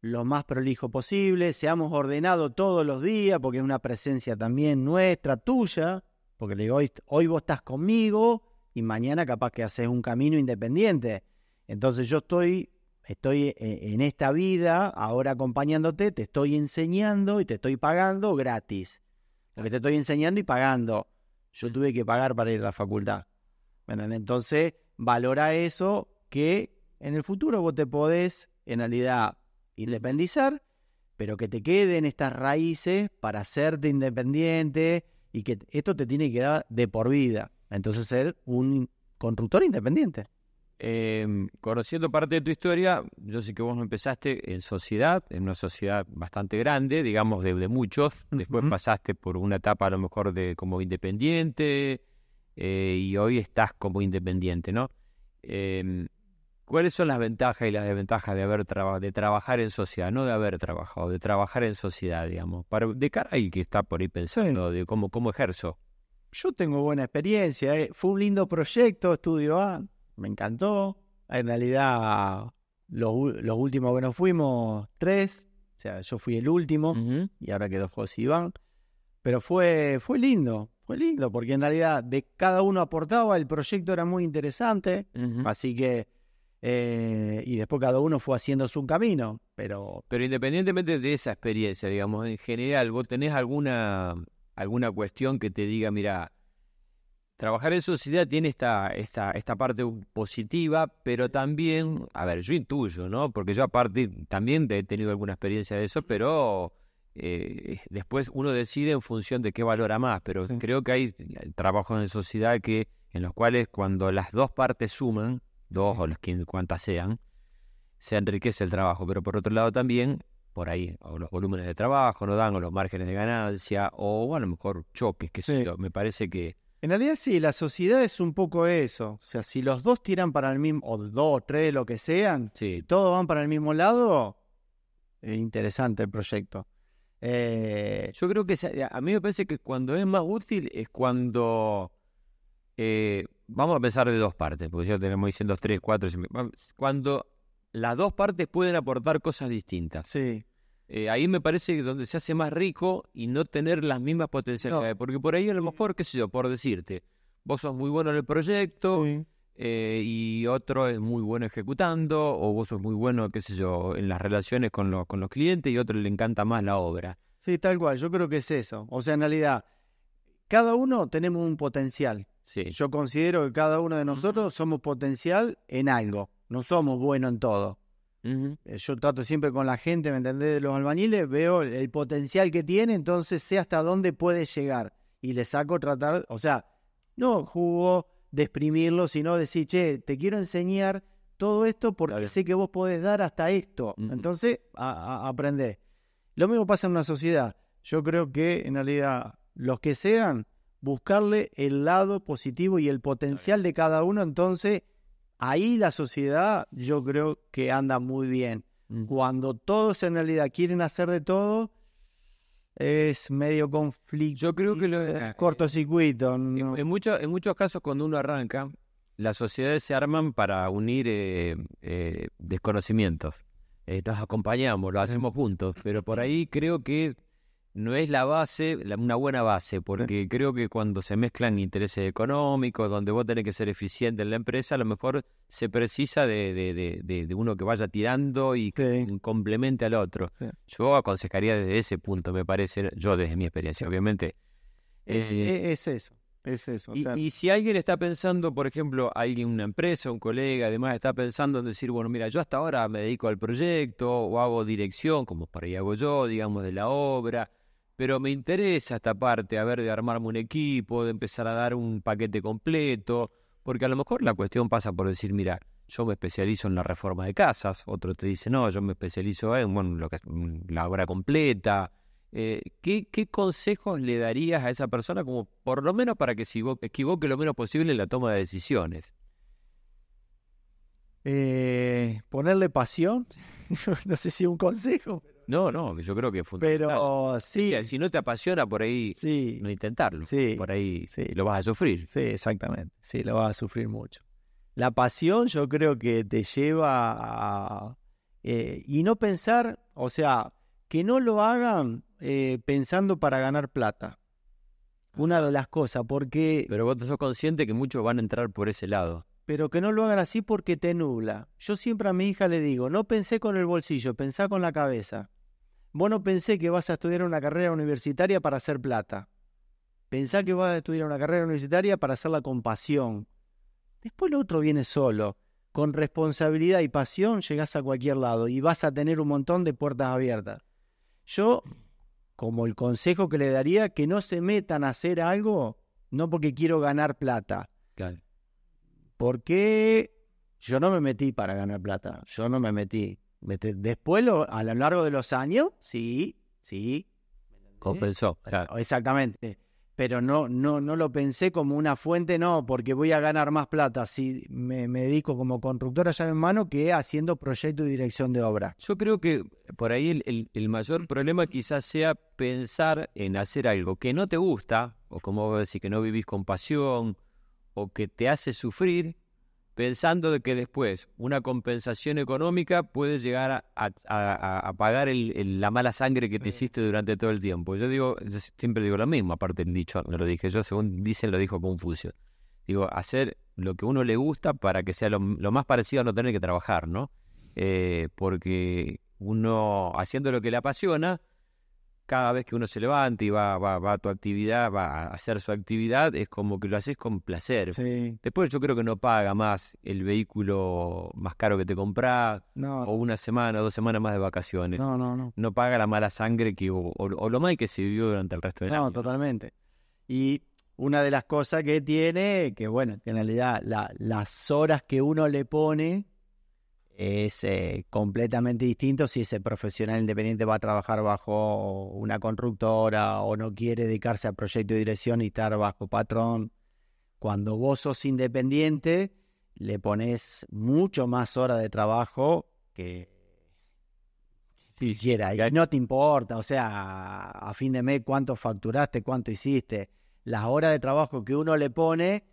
lo más prolijo posible, seamos ordenados todos los días, porque es una presencia también nuestra, tuya, porque le digo, hoy, hoy vos estás conmigo y mañana capaz que haces un camino independiente. Entonces yo estoy Estoy eh, en esta vida, ahora acompañándote, te estoy enseñando y te estoy pagando gratis. Lo que te estoy enseñando y pagando. Yo tuve que pagar para ir a la facultad. entonces, valora eso que en el futuro vos te podés, en realidad, independizar, pero que te queden estas raíces para hacerte independiente y que esto te tiene que dar de por vida. Entonces, ser un constructor independiente. Em, conociendo parte de tu historia, yo sé que vos empezaste en sociedad, en una sociedad bastante grande, digamos, de, muchos. Después pasaste por una etapa a lo mejor de como independiente eh, y hoy estás como independiente, ¿no? Em, ¿Cuáles son las ventajas y las desventajas de haber de trabajar en sociedad, no de haber trabajado, de trabajar en sociedad, digamos, para de cara que está por ahí pensando de cómo cómo ejerzo? Yo tengo buena experiencia, eh. fue un lindo proyecto, estudio A me encantó. En realidad, los, últimos que nos fuimos, tres. O sea, yo fui el último y ahora quedó José Iván. Pero fue, fue lindo, fue lindo, porque en realidad de cada uno aportaba, el proyecto era muy interesante, así que... Eh, y después cada uno fue haciendo su camino, pero... Pero independientemente de esa experiencia, digamos, en general, ¿vos tenés alguna, alguna cuestión que te diga, mira, trabajar en sociedad tiene esta, esta, esta parte positiva, pero también, a ver, yo intuyo, ¿no? Porque yo aparte también he tenido alguna experiencia de eso, pero eh, después uno decide en función de qué valora más, pero creo que hay eh, trabajos en sociedad que en los cuales cuando las dos partes suman, dos o las cuantas sean, se enriquece el trabajo, pero por otro lado también por ahí, o los volúmenes de trabajo no dan, o los márgenes de ganancia, o a lo mejor choques, que sí. me parece que, en realidad sí, la sociedad es un poco eso. O sea, si los dos tiran para el mismo, o dos, tres, lo que sean, si todos van para el mismo lado, es interesante el proyecto. Eh, Yo creo que eh, a mí me parece que cuando es más útil es cuando eh, vamos a pensar de dos partes, porque ya tenemos diciendo tres, cuatro, cuando las dos partes pueden aportar cosas distintas. Sí. Eh, ahí me parece que donde se hace más rico y no tener las mismas potencialidades. Porque por ahí a lo mejor, qué sé yo, por decirte, vos sos muy bueno en el proyecto eh, y otro es muy bueno ejecutando, o vos sos muy bueno, qué sé yo, en las relaciones con, los, con los clientes y otro le encanta más la obra. Sí, tal cual, yo creo que es eso. O sea, en realidad, cada uno tenemos un potencial. Yo considero que cada uno de nosotros somos potencial en algo, no somos buenos en todo. Eh, yo trato siempre con la gente, ¿me entendés? De los albañiles, veo el potencial que tiene, entonces sé hasta dónde puede llegar. Y le saco tratar, o sea, no jugo de exprimirlo, sino decir, che, te quiero enseñar todo esto porque sé que vos podés dar hasta esto. Entonces, a, Lo mismo pasa en una sociedad. Yo creo que en realidad los que sean, buscarle el lado positivo y el potencial de cada uno, entonces Ahí la sociedad yo creo que anda muy bien. Mm. Cuando todos en realidad quieren hacer de todo, es medio conflicto. Yo creo que es eh, eh, cortocircuito. En, muchos, en muchos casos cuando uno arranca, las sociedades se arman para unir eh, desconocimientos. nos acompañamos, lo hacemos juntos, pero por ahí creo que no es la base, una buena base, porque creo que cuando se mezclan intereses económicos, donde vos tenés que ser eficiente en la empresa, a lo mejor se precisa de, de, de, uno que vaya tirando y que complemente al otro. Yo aconsejaría desde ese punto, me parece, yo desde mi experiencia, obviamente. Es, eh, e, eso, es eso. Y, y, si alguien está pensando, por ejemplo, alguien, una empresa, un colega, además está pensando en decir, bueno, mira, yo hasta ahora me dedico al proyecto o hago dirección, como por ahí hago yo, digamos, de la obra pero me interesa esta parte, a ver, de armarme un equipo, de empezar a dar un paquete completo, porque a lo mejor la cuestión pasa por decir, mira, yo me especializo en la reforma de casas, otro te dice, no, yo me especializo en bueno, mm, la obra completa. Eh, ¿qué, ¿Qué consejos le darías a esa persona como por lo menos para que se equivoque lo menos posible en la toma de decisiones? Eh, ponerle pasión, no sé si un consejo, no, no, yo creo que es fundamental. Pero sí. si no te apasiona por ahí, no intentarlo. Por ahí lo vas a sufrir. Sí, exactamente. Sí, lo vas a sufrir mucho. La pasión yo creo que te lleva a... Eh, y no pensar, o sea, que no lo hagan eh, pensando para ganar plata. Una de las cosas, porque... Pero vos sos consciente que muchos van a entrar por ese lado. Pero que no lo hagan así porque te nubla. Yo siempre a mi hija le digo, no pensé con el bolsillo, pensá con la cabeza. Vos no pensé que vas a estudiar una carrera universitaria para hacer plata. Pensá que vas a estudiar una carrera universitaria para hacerla con pasión. Después lo otro viene solo. Con responsabilidad y pasión llegás a cualquier lado y vas a tener un montón de puertas abiertas. Yo, como el consejo que le daría, que no se metan a hacer algo, no porque quiero ganar plata. Porque yo no me metí para ganar plata. Yo no me metí. Después, a lo largo de los años, sí, sí. Compensó. Exactamente. Pero no, no, no lo pensé como una fuente, no, porque voy a ganar más plata si me, me dedico como constructora llave en mano que haciendo proyecto y dirección de obra. Yo creo que por ahí el, el mayor problema quizás sea pensar en hacer algo que no te gusta, o como decir que no vivís con pasión, o que te hace sufrir, pensando de que después una compensación económica puede llegar a, pagar la mala sangre que te hiciste durante todo el tiempo. Yo digo, siempre digo lo mismo, aparte el dicho, no lo dije yo, según dicen lo dijo Confucio. Digo, hacer lo que uno le gusta para que sea lo, más parecido a no tener que trabajar, ¿no? Eh, porque uno haciendo lo que le apasiona, cada vez que uno se levanta y va, va, a tu actividad, va a hacer su actividad, es como que lo haces con placer. Después yo creo que no paga más el vehículo más caro que te compras, o una semana, o dos semanas más de vacaciones. No, no, no. No paga la mala sangre que, o, lo mal que se vivió durante el resto del año. No, totalmente. Y una de las cosas que tiene, que bueno, en realidad las horas que uno le pone es eh, completamente distinto si ese profesional independiente va a trabajar bajo una constructora o no quiere dedicarse a proyecto de dirección y estar bajo patrón. Cuando vos sos independiente, le pones mucho más horas de trabajo que ...si quisiera. Y no te importa, o sea, a fin de mes cuánto facturaste, cuánto hiciste. Las horas de trabajo que uno le pone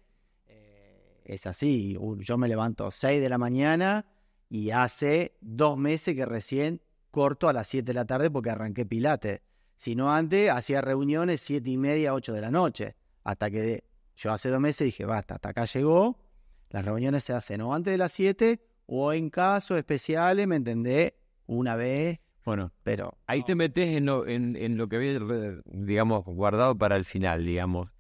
eh, es así. Yo me levanto 6 de la mañana y hace dos meses que recién corto a las 7 de la tarde porque arranqué Pilate. Si no antes, hacía reuniones siete y media, 8 de la noche. Hasta que yo hace dos meses dije, basta, hasta acá llegó. Las reuniones se hacen o antes de las 7 o en casos especiales, ¿me entendé, Una vez. Bueno, pero... Ahí te metes en lo, que había, digamos, guardado para el final, digamos.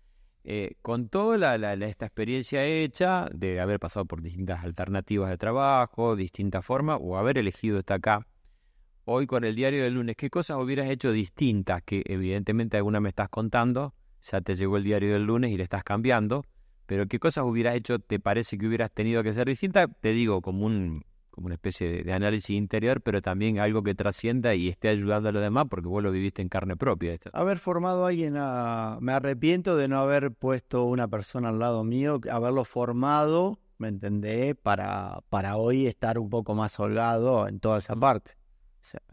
Eh, con toda la, esta experiencia hecha de haber pasado por distintas alternativas de trabajo, distintas formas, o haber elegido esta acá, hoy con el diario del lunes, ¿qué cosas hubieras hecho distintas? Que evidentemente alguna me estás contando, ya te llegó el diario del lunes y le estás cambiando, pero ¿qué cosas hubieras hecho, te parece que hubieras tenido que ser distinta. Te digo, como un como una especie de, análisis interior, pero también algo que trascienda y esté ayudando a los demás, porque vos lo viviste en carne propia. Haber formado a alguien Me arrepiento de no haber puesto una persona al lado mío, haberlo formado, ¿me entendés? Para, para hoy estar un poco más holgado en toda esa parte.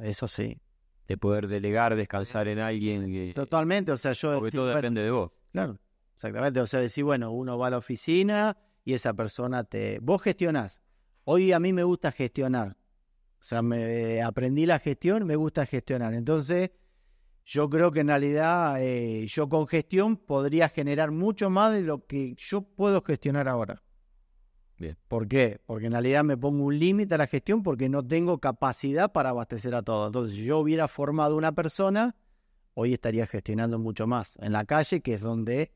eso sí. De poder delegar, descansar en alguien. Totalmente, o sea, yo... Porque todo depende de vos. Claro, exactamente. O sea, decir, bueno, uno va a la oficina y esa persona te... Vos gestionás Hoy a mí me gusta gestionar. O sea, me, aprendí la gestión, me gusta gestionar. Entonces, yo creo que en realidad eh, yo con gestión podría generar mucho más de lo que yo puedo gestionar ahora. ¿Por qué? Porque en realidad me pongo un límite a la gestión porque no tengo capacidad para abastecer a todo. Entonces, si yo hubiera formado una persona, hoy estaría gestionando mucho más en la calle, que es donde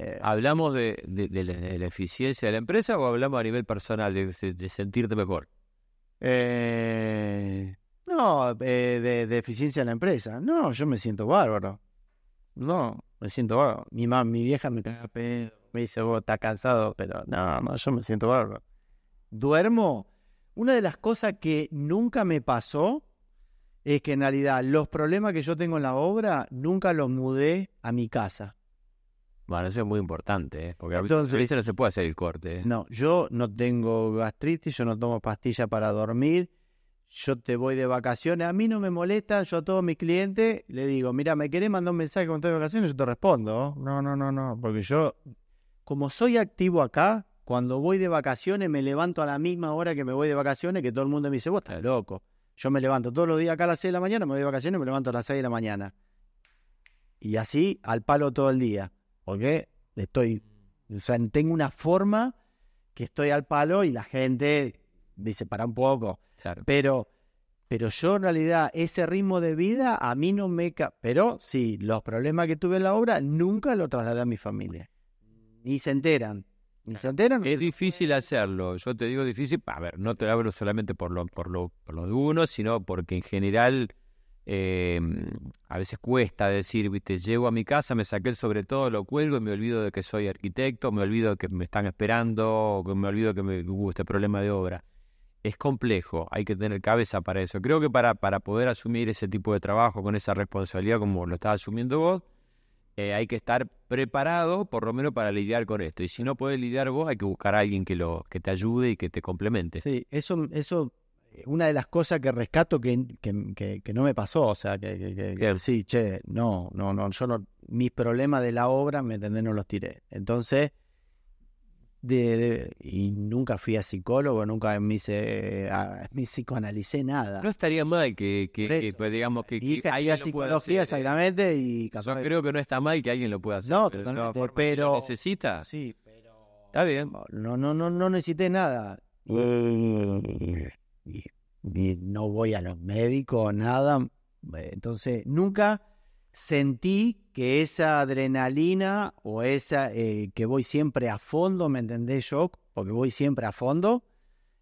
eh, ¿Hablamos de, la, eficiencia de la empresa o hablamos a nivel personal, de, sentirte mejor? Eh, no, eh, de, eficiencia de la empresa. No, yo me siento bárbaro. No, me siento bárbaro. Mi, mamá, mi vieja me caga me dice, vos estás cansado, pero no, no, yo me siento bárbaro. Duermo. Una de las cosas que nunca me pasó es que en realidad los problemas que yo tengo en la obra nunca los mudé a mi casa. Bueno, eso es muy importante, ¿eh? porque Entonces, a veces no se puede hacer el corte. ¿eh? No, yo no tengo gastritis, yo no tomo pastilla para dormir, yo te voy de vacaciones, a mí no me molesta, yo a todos mis clientes le digo, mira, ¿me querés mandar un mensaje cuando estoy de vacaciones? Yo te respondo, no, no, no, no, porque yo, como soy activo acá, cuando voy de vacaciones me levanto a la misma hora que me voy de vacaciones, que todo el mundo me dice, vos estás loco. Yo me levanto todos los días acá a las 6 de la mañana, me voy de vacaciones, y me levanto a las 6 de la mañana. Y así al palo todo el día. Porque estoy, o sea, tengo una forma que estoy al palo y la gente dice, para un poco. Pero, pero yo en realidad ese ritmo de vida a mí no me... pero sí, los problemas que tuve en la obra nunca lo trasladé a mi familia. Ni se enteran. Ni se enteran. Es difícil hacerlo. Yo te digo difícil. A ver, no te hablo solamente por lo, por lo, por lo de uno, sino porque en general Em, a veces cuesta decir, viste, llego a mi casa, me saqué el sobre todo, lo cuelgo y me olvido de que soy arquitecto, me olvido de que me están esperando, o me olvido que me hubo este problema de obra. Es complejo, hay que tener cabeza para eso. Creo que para, para poder asumir ese tipo de trabajo con esa responsabilidad como lo estás asumiendo vos, eh, hay que estar preparado por lo menos para lidiar con esto. Y si no puedes lidiar vos, hay que buscar a alguien que, lo, que te ayude y que te complemente. Sí, eso, eso eh, una de las cosas que rescato que, no me pasó, o sea, que, sí, che, no, no, no, yo no, mis problemas de la obra, me entendés, no los tiré. Entonces, de, y nunca fui a psicólogo, nunca me hice, eh, psicoanalicé nada. No estaría mal que, que, pues, digamos, que, ahí eh, exactamente y creo que no está mal que alguien lo pueda hacer. No, pero, necesita. Sí, pero... Está bien. No, no, no, no necesité nada y, no voy a los médicos, nada. Eh, entonces, nunca sentí que esa adrenalina o esa eh, que voy siempre a fondo, ¿me entendés yo? Porque voy siempre a fondo,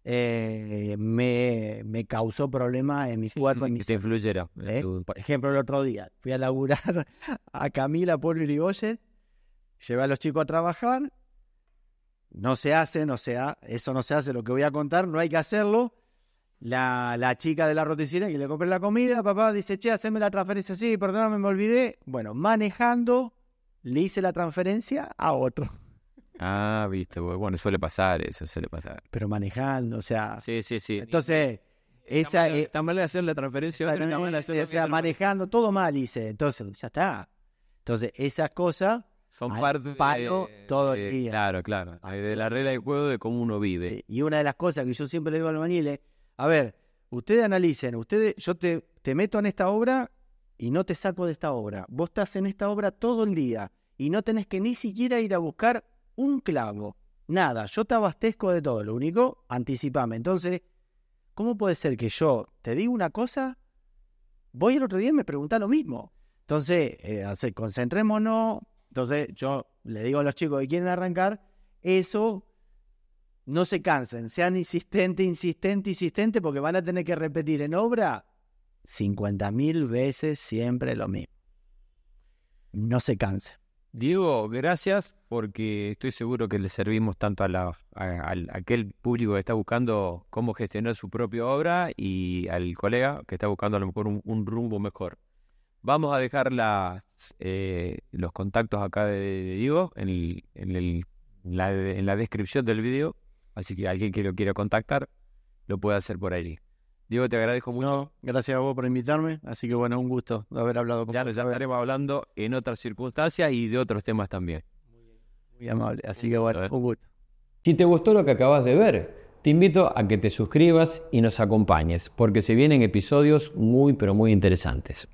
eh, me, causó problemas en mis cuerpo. En que se Por ejemplo, el otro día fui a laburar a Camila Pueblo Irigoyen, llevé a los chicos a trabajar, no se hace, no sea, eso no se hace, lo que voy a contar, no hay que hacerlo. La, chica de la roticina que le compré la comida, papá dice, che, haceme la transferencia. Sí, perdóname, me olvidé. Bueno, manejando, le hice la transferencia a otro. Ah, viste, bueno, suele pasar eso, suele pasar. Pero manejando, o sea. Sí, sí, sí. Entonces, esa. Está mal, hacer la transferencia, está O sea, manejando, todo mal hice. Entonces, ya está. Entonces, esas cosas. Son parte todo el eh, día. Claro, claro. De la regla de juego de cómo uno vive. Y una de las cosas que yo siempre le digo a los maniles a ver, ustedes analicen, ustedes, yo te, meto en esta obra y no te saco de esta obra. Vos estás en esta obra todo el día y no tenés que ni siquiera ir a buscar un clavo. Nada, yo te abastezco de todo, lo único, anticipame. Entonces, ¿cómo puede ser que yo te diga una cosa, voy el otro día y me pregunta lo mismo? Entonces, eh, concentrémonos. Entonces, yo le digo a los chicos que quieren arrancar, eso no se cansen, sean insistente, insistente, insistente, porque van a tener que repetir en obra 50.000 veces siempre lo mismo. No se cansen. Diego, gracias porque estoy seguro que le servimos tanto a, la, aquel público que está buscando cómo gestionar su propia obra y al colega que está buscando a lo mejor un, rumbo mejor. Vamos a dejar las, eh, los contactos acá de, Diego en, la, en la descripción del video Así que alguien que lo quiera contactar lo puede hacer por ahí. Diego, te agradezco mucho. No, gracias a vos por invitarme. Así que bueno, un gusto de haber hablado con Ya, ya estaremos hablando en otras circunstancias y de otros temas también. Muy, muy amable. Así que bueno, ¿eh? un gusto. Si te gustó lo que acabas de ver, te invito a que te suscribas y nos acompañes, porque se vienen episodios muy, pero muy interesantes.